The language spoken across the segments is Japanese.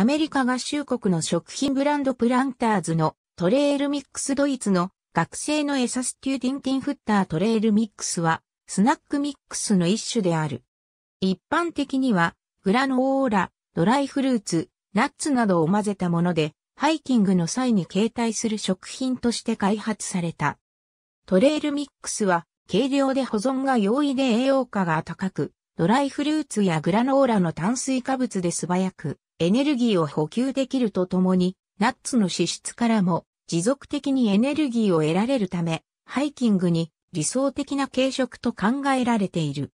アメリカ合衆国の食品ブランドプランターズのトレールミックスドイツの学生の餌ステューディンティンフッタートレールミックスはスナックミックスの一種である。一般的にはグラノーラ、ドライフルーツ、ナッツなどを混ぜたものでハイキングの際に携帯する食品として開発された。トレールミックスは軽量で保存が容易で栄養価が高く、ドライフルーツやグラノーラの炭水化物で素早く、エネルギーを補給できるとともに、ナッツの脂質からも持続的にエネルギーを得られるため、ハイキングに理想的な軽食と考えられている。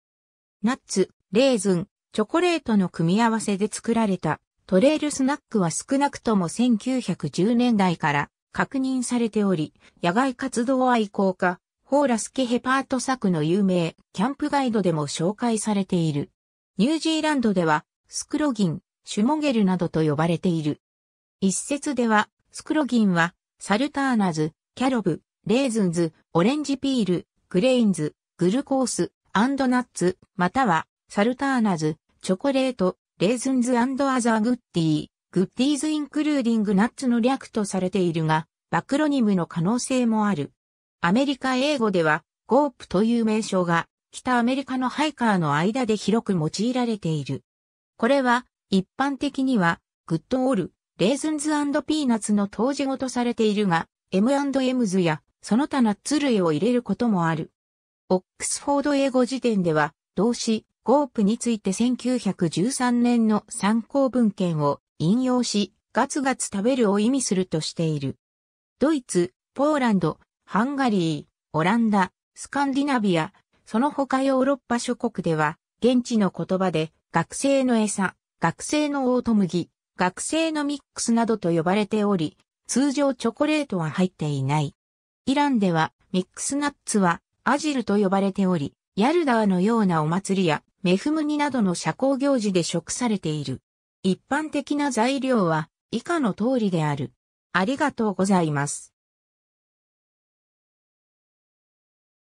ナッツ、レーズン、チョコレートの組み合わせで作られたトレイルスナックは少なくとも1910年代から確認されており、野外活動愛好家、ホーラスケヘパート作の有名キャンプガイドでも紹介されている。ニュージーランドではスクロギン、シュモゲルなどと呼ばれている。一説では、スクロギンは、サルターナズ、キャロブ、レーズンズ、オレンジピール、グレインズ、グルコース、アンドナッツ、または、サルターナズ、チョコレート、レーズンズアザーグッティー、グッディーズインクルーディングナッツの略とされているが、バクロニムの可能性もある。アメリカ英語では、ゴープという名称が、北アメリカのハイカーの間で広く用いられている。これは、一般的には、グッドオール、レーズンズピーナッツの当時語とされているが、M&M's やその他ナッツ類を入れることもある。オックスフォード英語辞典では、動詞、ゴープについて1913年の参考文献を引用し、ガツガツ食べるを意味するとしている。ドイツ、ポーランド、ハンガリー、オランダ、スカンディナビア、その他ヨーロッパ諸国では、現地の言葉で学生の餌、学生のオート麦、学生のミックスなどと呼ばれており、通常チョコレートは入っていない。イランではミックスナッツはアジルと呼ばれており、ヤルダーのようなお祭りやメフムニなどの社交行事で食されている。一般的な材料は以下の通りである。ありがとうございます。